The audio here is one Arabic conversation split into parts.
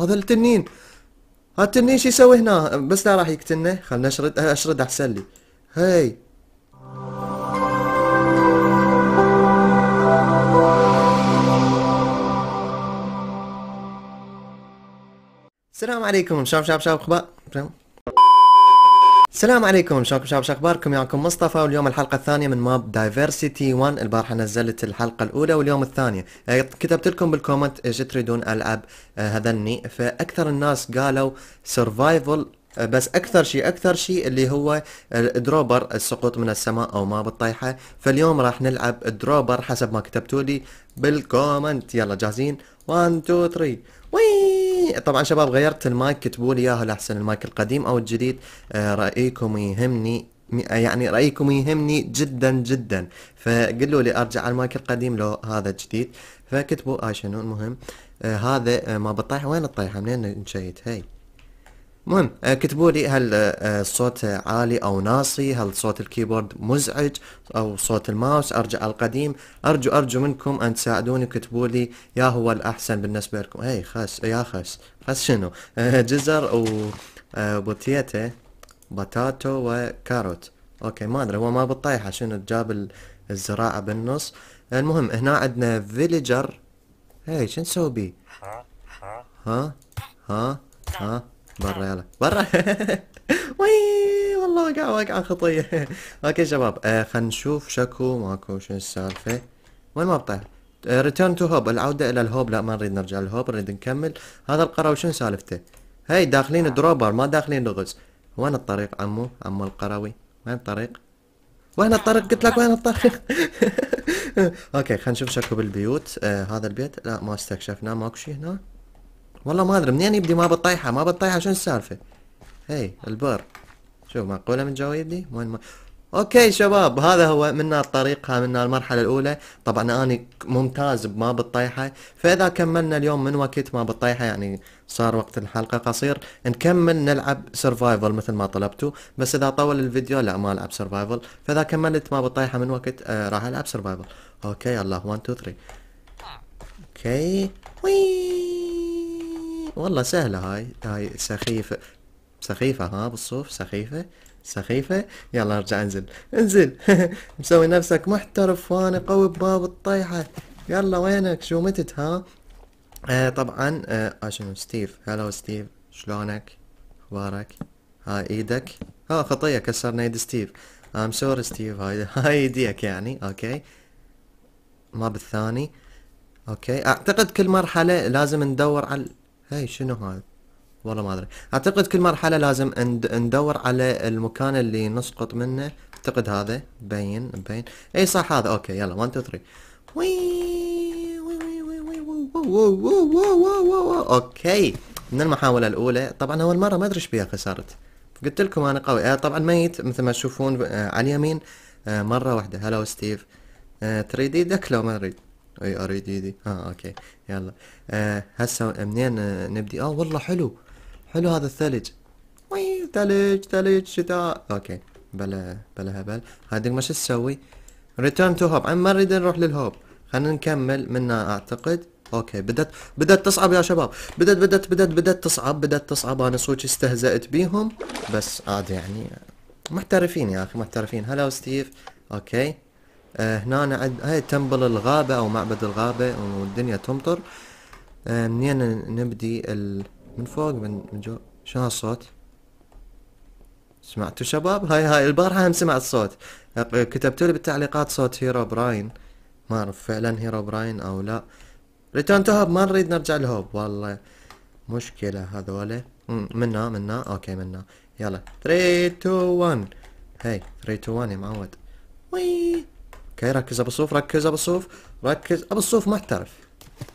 هذا التنين هذا التنين شو يسوي هنا بس لا راح يقتلنا خلنا اشرد اشرد احسن لي هاي السلام عليكم شاب شاب شاب اخبار السلام عليكم شلونكم شباب شو اخباركم معكم مصطفى واليوم الحلقة الثانية من ماب دايفرسيتي 1 البارحة نزلت الحلقة الأولى واليوم الثانية آه، كتبت لكم بالكومنت ايش تريدون ألعب آه، هذني فأكثر الناس قالوا سرفايفل آه، بس اكثر شيء اكثر شيء اللي هو الدروبر السقوط من السماء او ما بالطيحه فاليوم راح نلعب دروبر حسب ما كتبتوا لي بالكومنت يلا جاهزين 1 2 3 وي طبعا شباب غيرت المايك كتبوا لي اياه الاحسن المايك القديم او الجديد آه، رايكم يهمني يعني رايكم يهمني جدا جدا فقلوا لي ارجع على المايك القديم لو هذا جديد فكتبوا اي آه، شنو المهم آه، هذا ما بطيح وين الطيحه منين نشيت هاي المهم آه، كتبوا لي هل الصوت آه، آه، عالي او ناصي هل صوت الكيبورد مزعج او صوت الماوس ارجع القديم ارجو ارجو منكم ان تساعدوني وكتبوا لي يا هو الاحسن بالنسبه لكم هي إيه، خس يا خس خس شنو جزر و بوتيتا بطاطا وكاروت اوكي ما ادري هو ما بالطيحه شنو جاب الزراعه بالنص المهم هنا عندنا فيليجر هي شو نسوي بيه ها ها ها برا آه. يلا برا وي والله وقع وقع خطية اوكي شباب آه خلينا نشوف شكو ماكو شو السالفة وين ما بطل ريتيرن تو هوب العودة الى الهوب لا ما نريد نرجع للهوب نريد نكمل هذا القرو شنو سالفته هاي داخلين آه. دروبر ما داخلين لغز وين الطريق عمو عمو القروي وين الطريق وين الطريق قلت لك وين الطريق آه. اوكي خلينا نشوف شكو بالبيوت آه هذا البيت لا ما استكشفناه ماكو شيء هنا والله ما ادري منين يبدي ما بطيحه ما بطيحه شنو السالفه هي البر شوف معقوله من جوا يبدي وين ما اوكي شباب هذا هو منا الطريق ها منا المرحله الاولى طبعا اني ممتاز بما بالطيحه فاذا كملنا اليوم من وقت ما بالطيحه يعني صار وقت الحلقه قصير نكمل نلعب سرفايفل مثل ما طلبتوا بس اذا طول الفيديو لا ما العب سرفايفل فاذا كملت ما بالطيحه من وقت آه راح العب سرفايفل اوكي الله 1 2 3 اوكي وي والله سهلة هاي هاي سخيفة سخيفة ها بالصوف سخيفة سخيفة يلا ارجع انزل انزل مسوي نفسك محترف وانا قوي بباب الطيحة يلا وينك شو متت ها آه طبعا آه, آه، شنو ستيف هلو ستيف شلونك اخبارك ها ايدك ها خطية كسرنا ايد ستيف ام سوري ستيف هاي هاي ايديك يعني اوكي ما بالثاني اوكي اعتقد كل مرحلة لازم ندور على هاي شنو هذا والله ما ادري اعتقد كل مرحله لازم ندور على المكان اللي نسقط منه اعتقد هذا مبين مبين اي صح هذا اوكي يلا 1 2 3 اوكي من المحاولة الأولى طبعا أول مرة ما أدري إيش بيها خسرت قلت لكم أنا قوي آه طبعا ميت مثل ما تشوفون على اليمين آه مرة واحدة هلا ستيف آه 3 دي دكلو ما أريد اي دي دي اه اوكي يلا آه هسه منين نبدي اه والله حلو حلو هذا الثلج وي ثلج ثلج شتاء اوكي بلا بلا هبل هذيك ما شو تسوي ريتيرن تو هوب عم ما نريد نروح للهوب خلينا نكمل منا اعتقد اوكي بدت بدت تصعب يا شباب بدت بدت بدت بدت تصعب بدت تصعب انا صوتي استهزأت بيهم بس عادي يعني محترفين يا اخي محترفين هلا ستيف اوكي آه، هنا عد هاي تمبل الغابة أو معبد الغابة والدنيا تمطر آه، منين نبدي ال... من فوق من, من جو شنو هالصوت سمعتوا شباب هاي هاي البارحة هم سمعت صوت كتبتوا لي بالتعليقات صوت هيرو براين ما أعرف فعلا هيرو براين أو لا ريتون تو هوب ما نريد نرجع لهوب والله مشكلة هذولا منا منا اوكي منا يلا 3 2 1 هاي 3 2 1 يا معود وي اوكي ركز ابو الصوف ركز ابو الصوف ركز ابو الصوف محترف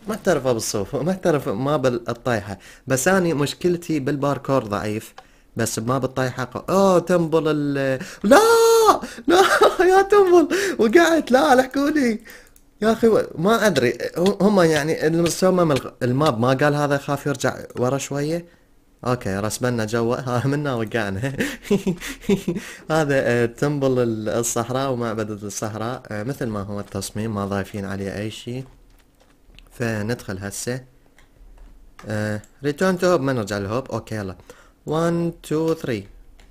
محترف ابو الصوف محترف ما بالطايحه بس اني مشكلتي بالباركور ضعيف بس ما بالطايحه اوه تنبل ال لا لا يا تنبل وقعت لا لحقوني يا اخي ما ادري هم يعني المصمم الماب ما قال هذا خاف يرجع ورا شويه اوكي رسبنا جو آه، منا وقعنا هذا آه، تمبل الصحراء ومعبد الصحراء آه، مثل ما هو التصميم ما ضايفين عليه اي شيء فندخل هسه ريتيرن تو هوب ما نرجع للهوب اوكي يلا 1 2 3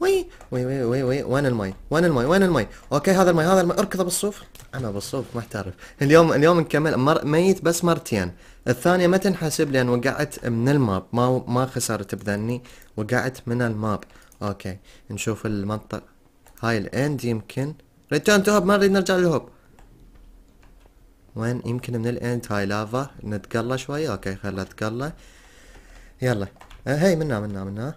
وي وي وي وي وي وين المي وين المي وين المي اوكي هذا المي هذا المي اركض بالصوف انا بالصوف ما احترف اليوم اليوم نكمل مر ميت بس مرتين الثانيه ما تنحسب لان وقعت من الماب ما ما خسرت بذني وقعت من الماب اوكي نشوف المنطقه هاي الاند يمكن ريتيرن تو هوب ما نريد نرجع للهوب وين يمكن من الاند هاي لافا نتقلى شوي اوكي خلنا نتقلى يلا هاي آه، منا منا منا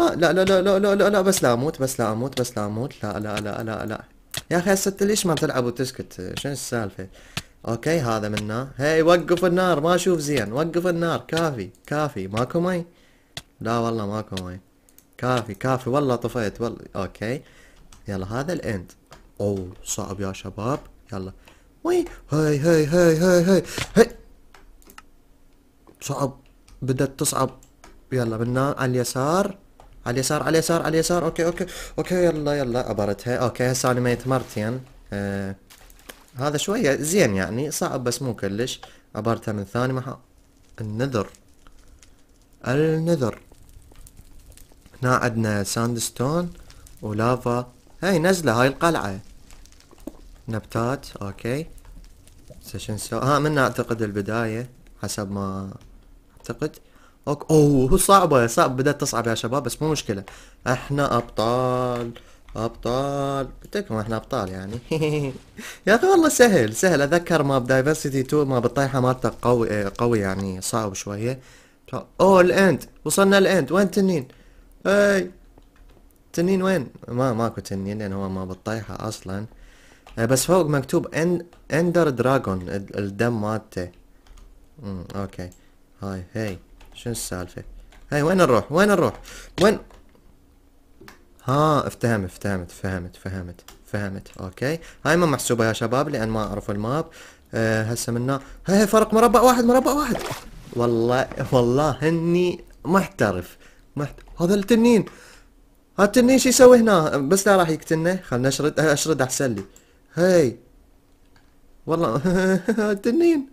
آه لا لا لا لا لا لا, لا بس لا اموت بس لا اموت بس لا اموت لا لا لا لا لا يا اخي هسه انت ليش ما تلعب وتسكت شنو السالفه اوكي هذا منا هي وقف النار ما اشوف زين وقف النار كافي كافي ماكو مي لا والله ماكو مي كافي كافي والله طفيت والله اوكي يلا هذا الاند اوه صعب يا شباب يلا وي هاي هاي هاي هاي هاي هاي صعب بدت تصعب يلا منا على اليسار على اليسار على اليسار على اليسار اوكي اوكي اوكي يلا يلا عبرتها اوكي هسه انا ميت مرتين آه. هذا شويه زين يعني صعب بس مو كلش عبرتها من ثاني محا النذر النذر هنا عندنا ساند ستون ولافا هاي نزلة هاي القلعة نبتات اوكي سيشن سو ها من اعتقد البداية حسب ما اعتقد اوكي اوه صعبة صعب بدأت تصعب يا شباب بس مو مشكلة احنا ابطال ابطال قلت لكم احنا ابطال يعني يا اخي والله سهل سهل اتذكر ما بدايفرسيتي 2 ما بالطيحة مالته قوي آه، قوي يعني صعب شوية اوه الاند وصلنا الاند وين تنين؟ اي تنين وين؟ ما ماكو تنين لان هو ما بالطيحة اصلا آه، بس فوق مكتوب ان اندر دراجون الدم مالته اوكي هاي هاي شو السالفة هاي وين نروح وين نروح وين ها افتهمت افتهمت فهمت فهمت فهمت اوكي هاي ما محسوبة يا شباب لان ما اعرف الماب أه هسه منا هاي فرق مربع واحد مربع واحد والله والله هني محترف محت... هذا التنين هذا التنين شو يسوي هنا بس لا راح يقتلنا خلنا اشرد اشرد احسن لي هاي والله التنين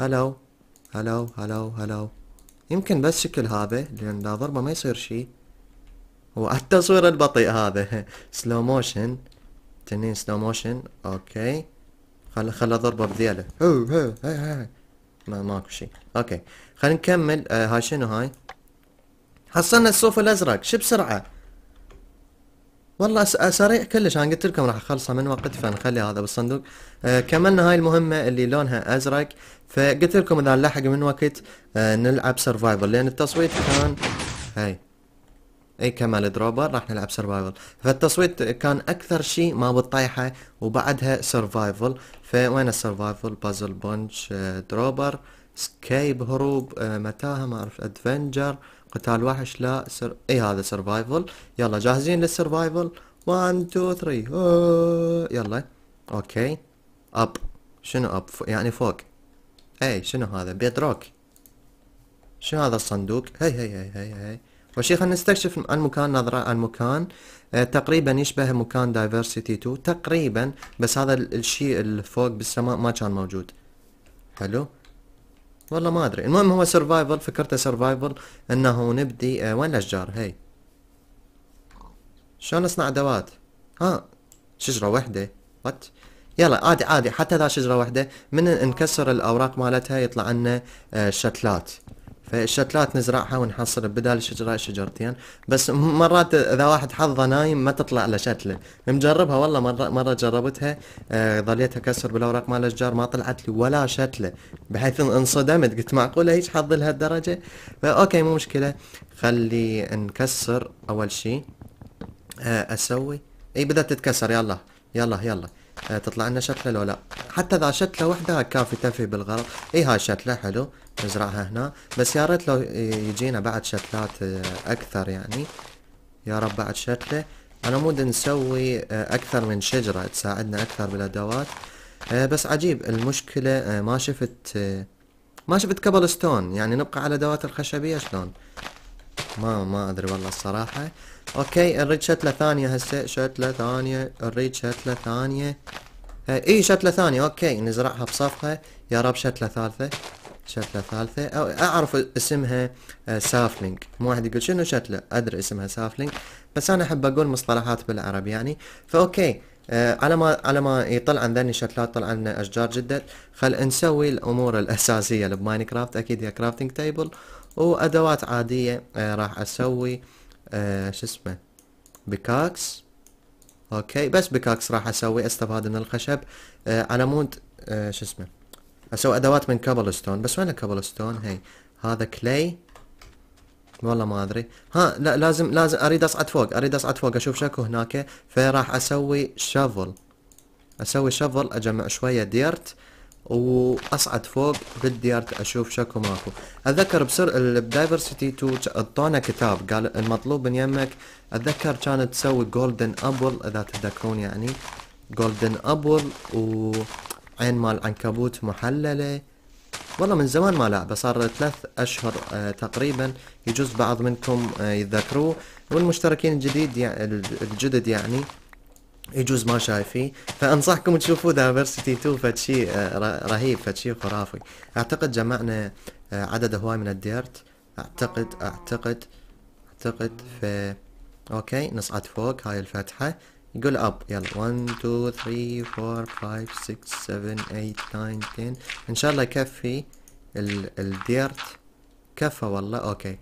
هلو هلو هلو هلو يمكن بس شكل هذا لان لا ضربه ما يصير شيء والتصوير البطيء هذا سلو موشن تنين سلو موشن اوكي خل خل اضربه بذيله هو هو هاي هاي ما ماكو شيء اوكي خلينا نكمل آه هاي شنو هاي حصلنا الصوف الازرق شو بسرعه والله سريع كلش انا قلت لكم راح اخلصها من وقت فنخلي هذا بالصندوق آه كملنا هاي المهمه اللي لونها ازرق فقلت لكم اذا نلحق من وقت آه نلعب سرفايفل لان التصويت كان هاي اي كمال دروبر راح نلعب سرفايفل فالتصويت كان اكثر شيء ما بطيحه وبعدها سرفايفل فوين السرفايفل بازل بونش آه دروبر سكايب هروب آه، متاهة ما اعرف ادفنجر قتال وحش لا سر... اي هذا سرفايفل يلا جاهزين للسرفايفل 1 2 3 يلا اوكي اب شنو اب يعني فوق اي شنو هذا بيدروك شنو هذا الصندوق هي هي هي هي, هي. اول خلينا نستكشف المكان نظرة على المكان آه تقريبا يشبه مكان دايفرسيتي 2 تقريبا بس هذا الشيء اللي فوق بالسماء ما كان موجود حلو والله ما ادري المهم هو سرفايفل فكرته سرفايفل انه نبدي آه وين الاشجار هي شلون نصنع ادوات ها شجره واحده وات يلا عادي عادي حتى ذا شجره واحده من نكسر الاوراق مالتها يطلع لنا آه شتلات فالشتلات نزرعها ونحصل بدال الشجرة شجرتين بس مرات اذا واحد حظه نايم ما تطلع له شتله مجربها والله مرة مرة جربتها آه ظليت اكسر بالاوراق مال الاشجار ما طلعت لي ولا شتله بحيث انصدمت قلت معقوله هيك حظ لهالدرجه فاوكي مو مشكله خلي نكسر اول شيء آه، اسوي اي بدات تتكسر يلا يلا يلا آه، تطلع لنا شتله لو لا حتى اذا شتله وحده كافي تفي بالغرض اي هاي شتله حلو نزرعها هنا بس يا ريت لو يجينا بعد شتلات آه، اكثر يعني يا رب بعد شتله انا مود نسوي آه، اكثر من شجره تساعدنا اكثر بالادوات آه، بس عجيب المشكله ما شفت ما شفت كبل ستون يعني نبقى على الادوات الخشبيه شلون ما ما ادري والله الصراحه اوكي نريد شتله ثانيه هسه شتله ثانيه نريد شتله ثانيه اي شتله ثانيه اوكي نزرعها بصفها يا رب شتله ثالثه شتلة ثالثة أو أعرف اسمها آه، سافلينج مو واحد يقول شنو شتلة أدري اسمها سافلينج بس أنا أحب أقول مصطلحات بالعربي يعني فأوكي آه، على ما على ما يطلع عن ذني شتلات طلع لنا أشجار جدد خل نسوي الأمور الأساسية اللي بماينكرافت أكيد هي كرافتنج تيبل وأدوات عادية آه، راح أسوي شو اسمه بكاكس اوكي بس بكاكس راح اسوي استفاد من الخشب على مود شو اسمه اسوي ادوات من كابل ستون بس وين الكابل ستون هي هذا كلي والله ما ادري ها لا لازم لازم اريد اصعد فوق اريد اصعد فوق اشوف شكو هناك فراح اسوي شافل اسوي شافل اجمع شويه ديرت واصعد فوق بالديارت اشوف شكو ماكو اتذكر بسر بدايفرسيتي تو اعطونا كتاب قال المطلوب من يمك اتذكر كانت تسوي جولدن ابل اذا تتذكرون يعني جولدن ابل و عين مال عنكبوت محللة والله من زمان ما لعبه صار ثلاث اشهر آه، تقريبا يجوز بعض منكم آه، يتذكروه والمشتركين الجديد يعني الجدد يعني يجوز ما شايفيه فانصحكم تشوفوا دايفرسيتي 2 فشي آه، رهيب فشي خرافي اعتقد جمعنا عدد هواي من الديرت اعتقد اعتقد اعتقد ف اوكي نصعد فوق هاي الفتحه نقول اب يلا 1 2 3 4 5 6 7 8 9 10 ان شاء الله يكفي الديرت كفى والله اوكي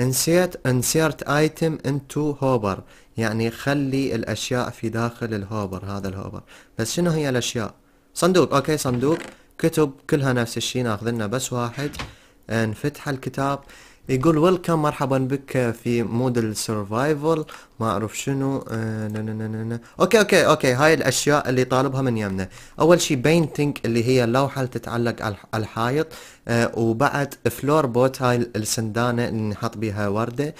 انسيت انسيرت ايتم انتو هوبر يعني خلي الاشياء في داخل الهوبر هذا الهوبر بس شنو هي الاشياء صندوق اوكي صندوق كتب كلها نفس الشيء ناخذ لنا بس واحد نفتح الكتاب يقول ويلكم مرحبا بك في مود السرفايفل ما اعرف شنو آه نا نا نا نا. اوكي اوكي اوكي هاي الاشياء اللي طالبها من يمنا اول شيء بينتنج اللي هي اللوحه اللي تتعلق على الحائط آه وبعد فلور بوت هاي السندانه اللي نحط بيها ورده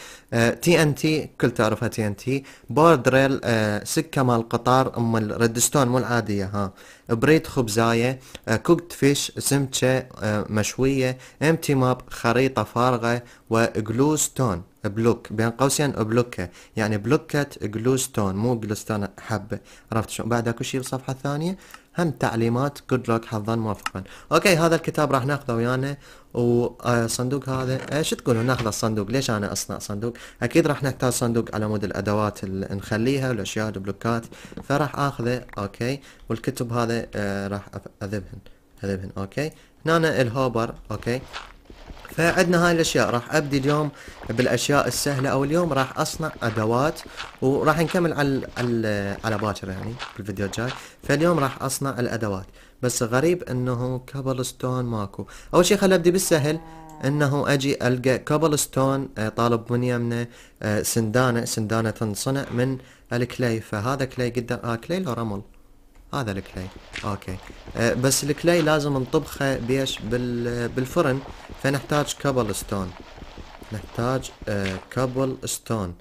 تي ان تي كل تعرفها تي ان تي بورد ريل آه سكه مال قطار ام الريدستون مو العاديه ها بريد خبزايه آه كوكت فيش سمكه آه مشويه امتي ماب خريطه فارغه وجلو ستون بلوك بين قوسين بلوكة يعني بلوكة جلوستون مو جلوستون حبة عرفت شلون بعد اكو شيء بالصفحة الثانية هم تعليمات جود لوك حظا موفقا اوكي هذا الكتاب راح ناخذه ويانا وصندوق هذا شو تقولون ناخذ الصندوق ليش انا اصنع صندوق اكيد راح نحتاج صندوق على مود الادوات اللي نخليها والاشياء البلوكات فراح اخذه اوكي والكتب هذا آه، راح اذبهن اذبهن اوكي هنا الهوبر اوكي فعندنا هاي الاشياء راح ابدي اليوم بالاشياء السهله او اليوم راح اصنع ادوات وراح نكمل على على, على باكر يعني بالفيديو الجاي فاليوم راح اصنع الادوات بس غريب انه كابل ستون ماكو اول شيء خل ابدي بالسهل انه اجي القى كابل آه، ستون طالب من يمنا آه، سندانه سندانه تنصنع من الكلي فهذا كلي قدر آه كلي لو رمل هذا الكلي اوكي أه، بس الكلي لازم نطبخه بيش بالفرن فنحتاج كابل ستون نحتاج أه، كابل ستون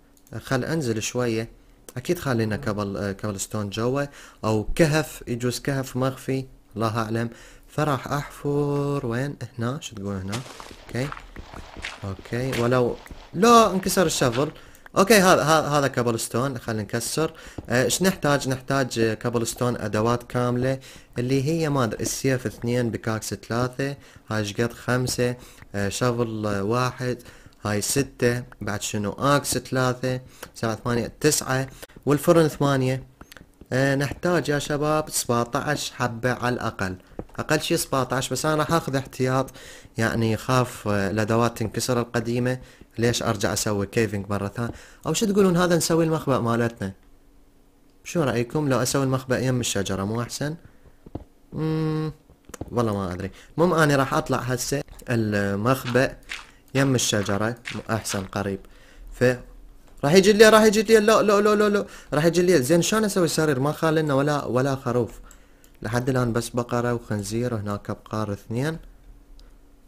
خل انزل شويه اكيد خلينا كابل أه، كابل ستون جوا او كهف يجوز كهف مخفي الله اعلم فراح احفر وين هنا شو تقول هنا اوكي اوكي ولو لا انكسر الشفر اوكي هذا هذا كابل ستون خلينا نكسر آه، ايش نحتاج نحتاج آه، كابل ستون ادوات كامله اللي هي ما ادري السيف اثنين بكاكس ثلاثه هاي شقد خمسه آه، شفل واحد هاي ستة بعد شنو اكس ثلاثة ساعة ثمانية تسعة والفرن ثمانية أه نحتاج يا شباب 17 حبة على الأقل أقل شي 17 بس أنا راح أخذ احتياط يعني خاف الأدوات تنكسر القديمة ليش ارجع اسوي كيفنج مره ثانيه او شو تقولون هذا نسوي المخبأ مالتنا شو رايكم لو اسوي المخبأ يم الشجره مو احسن امم والله ما ادري المهم اني راح اطلع هسه المخبأ يم الشجره احسن قريب ف راح يجي لي راح يجي لي لا لا لا, لا. راح يجي لي زين شلون اسوي سرير ما خالنا ولا ولا خروف لحد الان بس بقره وخنزير وهناك بقار اثنين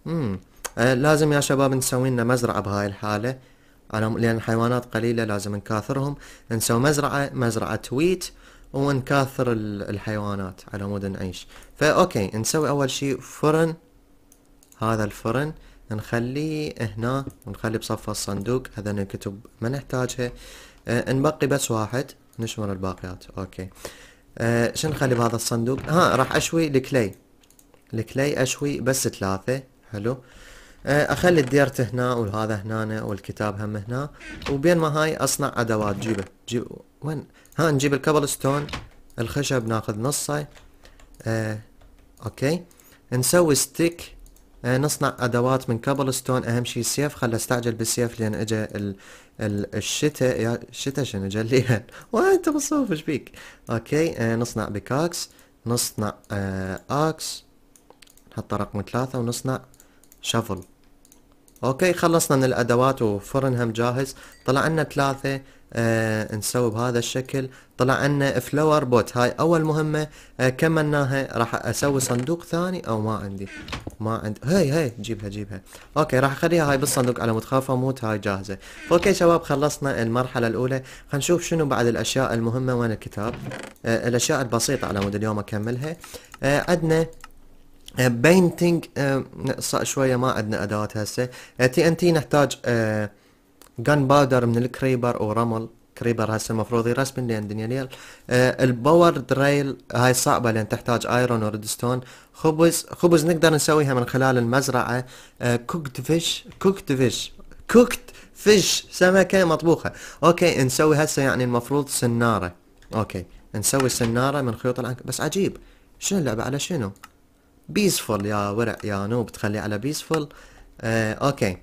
امم آه، لازم يا شباب نسوي لنا مزرعة بهاي الحالة على لأن حيوانات قليلة لازم نكاثرهم نسوي مزرعة مزرعة ويت ونكاثر الحيوانات على مود نعيش فأوكي نسوي أول شي فرن هذا الفرن نخليه هنا ونخلي بصفة الصندوق هذا الكتب ما نحتاجها أه نبقي بس واحد نشمر الباقيات اوكي أه شو نخلي بهذا الصندوق ها راح اشوي الكلي الكلي اشوي بس ثلاثة حلو آه، اخلي الديرت هنا وهذا هنا والكتاب هم هنا وبين ما هاي اصنع ادوات جيبه جيب وين ها نجيب الكبل ستون الخشب ناخذ نصه آه. اوكي نسوي ستيك آه. نصنع ادوات من كبل ستون اهم شي السيف خل استعجل بالسيف لان اجى ال... ال... الشتاء يا الشتاء شنو ليها وانت بالصوف ايش بيك اوكي آه. نصنع بكاكس نصنع آه. اكس نحط رقم ثلاثة ونصنع شفل اوكي خلصنا من الادوات وفرنهم جاهز طلع لنا ثلاثة آه نسوي بهذا الشكل طلع لنا فلور بوت هاي اول مهمة آه كملناها راح اسوي صندوق ثاني او ما عندي ما عندي هاي هاي جيبها جيبها اوكي راح اخليها هاي بالصندوق على مود خاف اموت هاي جاهزة اوكي شباب خلصنا المرحلة الاولى خلينا نشوف شنو بعد الاشياء المهمة وين الكتاب آه الاشياء البسيطة على مود اليوم اكملها آه عندنا بينتنج uh, uh, نقصها شويه ما عندنا ادوات هسه تي ان تي نحتاج جن uh, باودر من الكريبر ورمل كريبر هسه المفروض يرسم لان الدنيا ليل الباور دريل هاي صعبه لان تحتاج ايرون وريدستون خبز خبز نقدر نسويها من خلال المزرعه كوكت فيش كوكت فيش كوكت فيش سمكه مطبوخه اوكي نسوي هسه يعني المفروض سناره اوكي نسوي سناره من خيوط العنكبوت بس عجيب شنو اللعبه على شنو بيسفول يا ورق يا نوب تخلي على بيسفول آه اوكي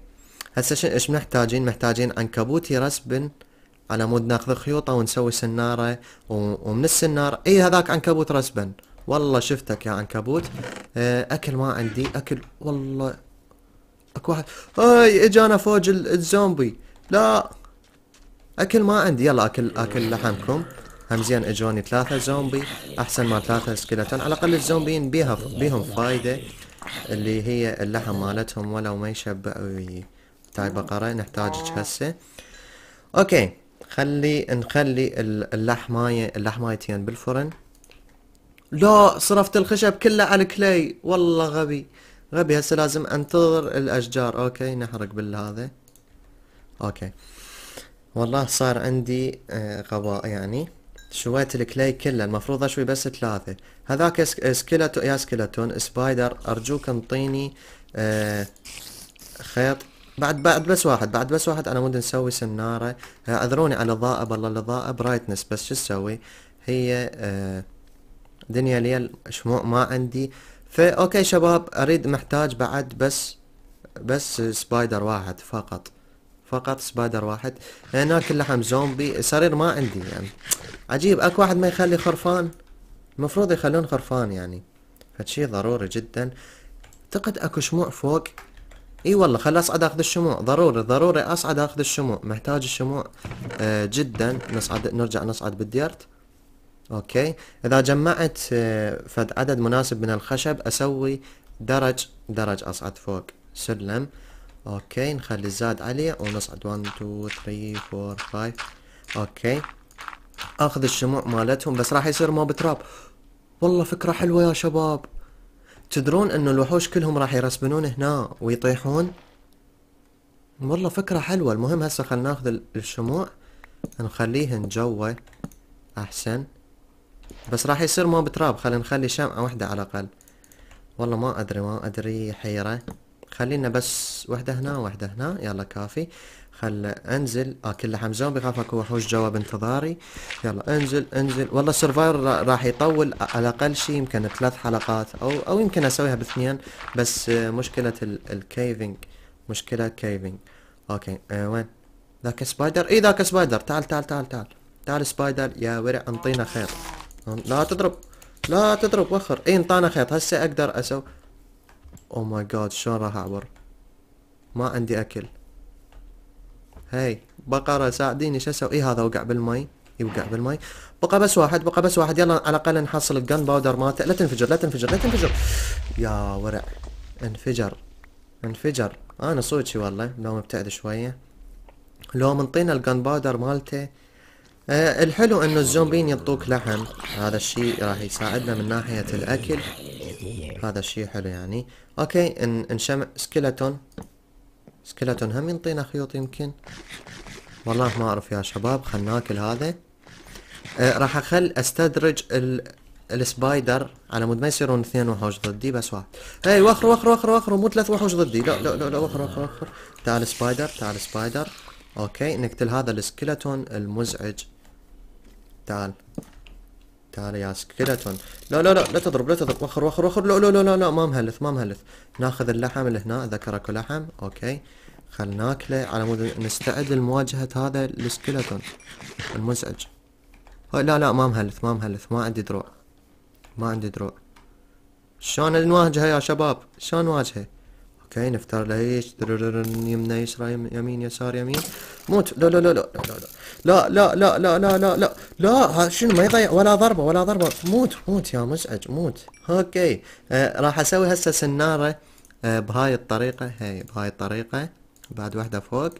هسه ايش محتاجين محتاجين عنكبوت يرس على مود ناخذ خيوطه ونسوي سناره ومن السنار اي هذاك عنكبوت رسبا والله شفتك يا عنكبوت آه، اكل ما عندي اكل والله اكو واحد هاي اجانا فوج الزومبي لا اكل ما عندي يلا اكل اكل لحمكم همزين اجوني ثلاثة زومبي احسن ما ثلاثة سكلتون على الاقل الزومبيين بيها بيهم فايدة اللي هي اللحم مالتهم ولو ما يشبعوا تاي طيب، بقرة نحتاجك هسه اوكي خلي نخلي اللحماية اللحمايتين بالفرن لا صرفت الخشب كله على الكلي والله غبي غبي هسه لازم انتظر الاشجار اوكي نحرق بالهذا اوكي والله صار عندي آه، غباء يعني شويت الكلي كله المفروض اشوي بس ثلاثة هذاك سكيلتون يا سكيلتون سبايدر ارجوك انطيني آه، خيط بعد بعد بس واحد بعد بس واحد انا مود نسوي سنارة آه، اعذروني على الاضاءة والله الاضاءة برايتنس بس شو تسوي هي آه، دنيا ليل شموع ما عندي فا اوكي شباب اريد محتاج بعد بس بس سبايدر واحد فقط فقط سبايدر واحد هناك لحم زومبي سرير ما عندي يعني عجيب اكو واحد ما يخلي خرفان المفروض يخلون خرفان يعني فشي ضروري جدا اعتقد اكو شموع فوق اي والله خل اصعد اخذ الشموع ضروري ضروري اصعد اخذ الشموع محتاج الشموع آه جدا نصعد نرجع نصعد بالديرت اوكي اذا جمعت آه فد عدد مناسب من الخشب اسوي درج درج اصعد فوق سلم اوكي نخلي الزاد عليه ونصعد 1 2 3 4 5 اوكي اخذ الشموع مالتهم بس راح يصير موب تراب والله فكرة حلوة يا شباب تدرون انه الوحوش كلهم راح يرسبنون هنا ويطيحون والله فكرة حلوة المهم هسه خلنا ناخذ الشموع نخليهن جوا احسن بس راح يصير موب تراب خلينا نخلي شمعة واحدة على الاقل والله ما ادري ما ادري حيرة خلينا بس وحده هنا وحده هنا يلا كافي خل انزل اه كله حمزون بيخاف اكو وحوش جوا بانتظاري يلا انزل انزل والله السرفاير راح يطول على الاقل شيء يمكن ثلاث حلقات او او يمكن اسويها باثنين بس آه، مشكله الكيفنج مشكله كيفنج اوكي آه وين ذاك سبايدر اي ذاك سبايدر تعال تعال تعال تعال تعال سبايدر يا ورع انطينا خير لا تضرب لا تضرب وخر اي انطانا خيط هسه اقدر اسوي او ماي جاد شلون راح اعبر ما عندي اكل هاي بقرة ساعديني شو اسوي إيه هذا وقع بالمي يوقع إيه، بالمي بقى بس واحد بقى بس واحد يلا على الاقل نحصل الجن باودر مالته لا تنفجر لا تنفجر لا تنفجر يا ورع انفجر انفجر انا صوتي والله لو مبتعد شويه لو منطينا الجن باودر مالته أه الحلو انه الزومبين يعطوك لحم هذا الشيء راح يساعدنا من ناحيه الاكل هذا الشيء حلو يعني اوكي ان انشمع سكلتون سكلتون هم ينطينا خيوط يمكن والله ما اعرف يا شباب خلنا ناكل هذا أه راح اخل استدرج ال... السبايدر على مود ما يصيرون اثنين وحوش ضدي بس واحد هاي وخر وخر وخر وخر مو ثلاث وحوش ضدي لا لا لا, لا وخر وخر وخر تعال سبايدر تعال سبايدر اوكي نقتل هذا السكلتون المزعج تعال تعال يا سكلتون لا لا لا لا تضرب لا تضرب وخر وخر وخر لا لا لا لا, لا ما مهلث ما مهلث ناخذ اللحم اللي هنا ذكر اكو لحم اوكي خل ناكله على مود نستعد لمواجهة هذا السكلتون المزعج لا لا ما مهلث ما مهلث ما عندي دروع ما عندي دروع شلون نواجهه يا شباب شلون نواجهه اوكي نفتر لهيش يمنا يسرى يمين يسار يمين موت لا لا لا لا لا لا لا لا لا لا لا لا لا شنو ما يضيع ولا ضربه ولا ضربه موت موت يا مزعج موت اوكي آه راح اسوي هسه سناره آه بهاي الطريقه هاي بهاي الطريقه بعد واحده فوق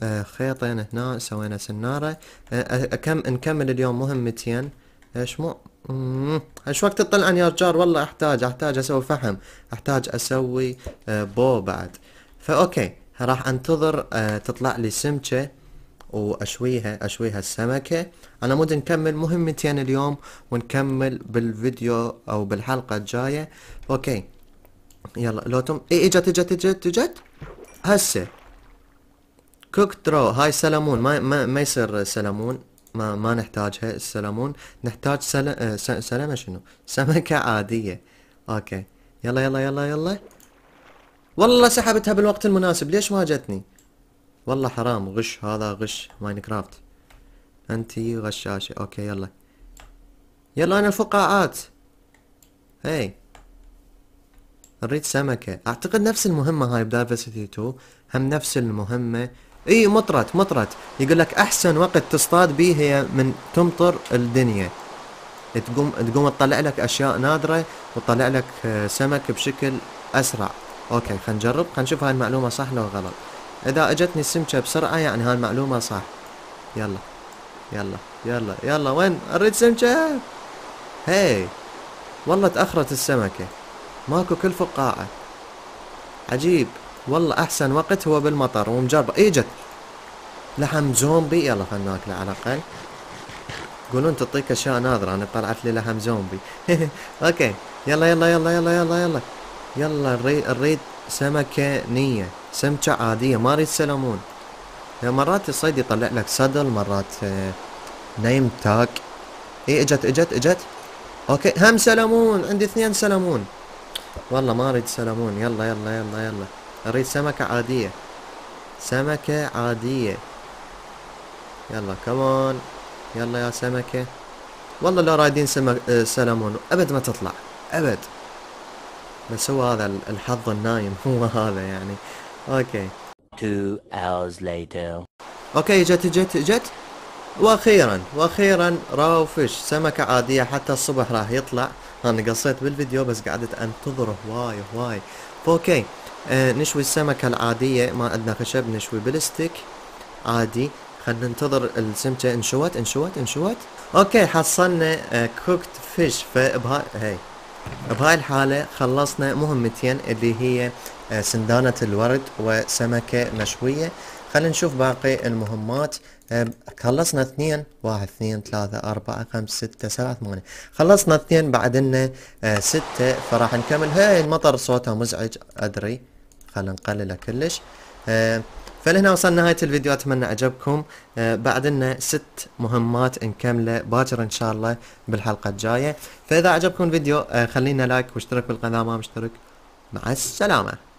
آه خيطين هنا سوينا سناره آه كم نكمل اليوم مهمتين ايش مو شو وقت تطلعن يا رجال والله احتاج احتاج اسوي فحم احتاج اسوي آه، بو بعد فاوكي راح انتظر آه، تطلع لي سمكه واشويها اشويها السمكه انا مود نكمل مهمتين اليوم ونكمل بالفيديو او بالحلقه الجايه اوكي يلا لو تم اي اجت اجت اجت اجت هسه كوك ترو هاي سلمون ما ما, ما يصير سلمون ما, ما نحتاجها السلمون نحتاج سل... آه، سلمة شنو سمكة عادية اوكي يلا يلا يلا يلا والله سحبتها بالوقت المناسب ليش ما جتني والله حرام غش هذا غش ماينكرافت انتي غشاشة اوكي يلا يلا انا الفقاعات هاي نريد سمكة اعتقد نفس المهمة هاي بدايفرسيتي 2 هم نفس المهمة اي مطرت مطرت يقول لك احسن وقت تصطاد به هي من تمطر الدنيا تقوم تقوم تطلع لك اشياء نادره وتطلع لك آه، سمك بشكل اسرع اوكي خلينا نجرب خلينا نشوف هاي المعلومه صح لو غلط اذا اجتني السمكه بسرعه يعني هاي المعلومه صح يلا يلا يلا يلا وين اريد سمكه هاي والله تاخرت السمكه ماكو كل فقاعه عجيب والله احسن وقت هو بالمطر ومجربة إيه اجت لحم زومبي يلا خلنا ناكله على الاقل يقولون تعطيك اشياء ناظرة انا طلعت لي لحم زومبي اوكي يلا يلا يلا يلا يلا يلا يلا نريد سمكة نية سمكة عادية ما أريد سلمون مرات الصيد يطلع لك صدل مرات آه، نيم تاك اي اجت اجت اجت اوكي هم سلمون عندي اثنين سلمون والله ما اريد سلمون يلا يلا يلا يلا أريد سمكة عادية سمكة عادية يلا كمان يلا يا سمكة والله لو رايدين سمك آه، سلمون أبد ما تطلع أبد بس هو هذا الحظ النايم هو هذا يعني اوكي Two hours later. اوكي جت جت جت واخيرا واخيرا راو فيش سمكة عادية حتى الصبح راح يطلع انا قصيت بالفيديو بس قعدت انتظره هواي هواي اوكي آه، نشوي السمكة العادية ما عندنا خشب نشوي بالستيك عادي خلنا ننتظر السمكة انشوت انشوت انشوت اوكي حصلنا كوكت فيش فبهاي هاي بهاي الحالة خلصنا مهمتين اللي هي آه، سندانة الورد وسمكة مشوية خلينا نشوف باقي المهمات آه، خلصنا اثنين واحد اثنين ثلاثة أربعة خمسة ستة سبعة ثمانية خلصنا اثنين بعدنا ستة فراح نكمل هاي المطر صوتها مزعج أدري خلينا نقلله كلش آه، فلهنا وصلنا نهاية الفيديو أتمنى أعجبكم آه، بعد لنا ست مهمات نكمله باكر إن شاء الله بالحلقة الجاية فإذا أعجبكم الفيديو آه، خلينا لايك واشترك بالقناة ما مشترك مع السلامة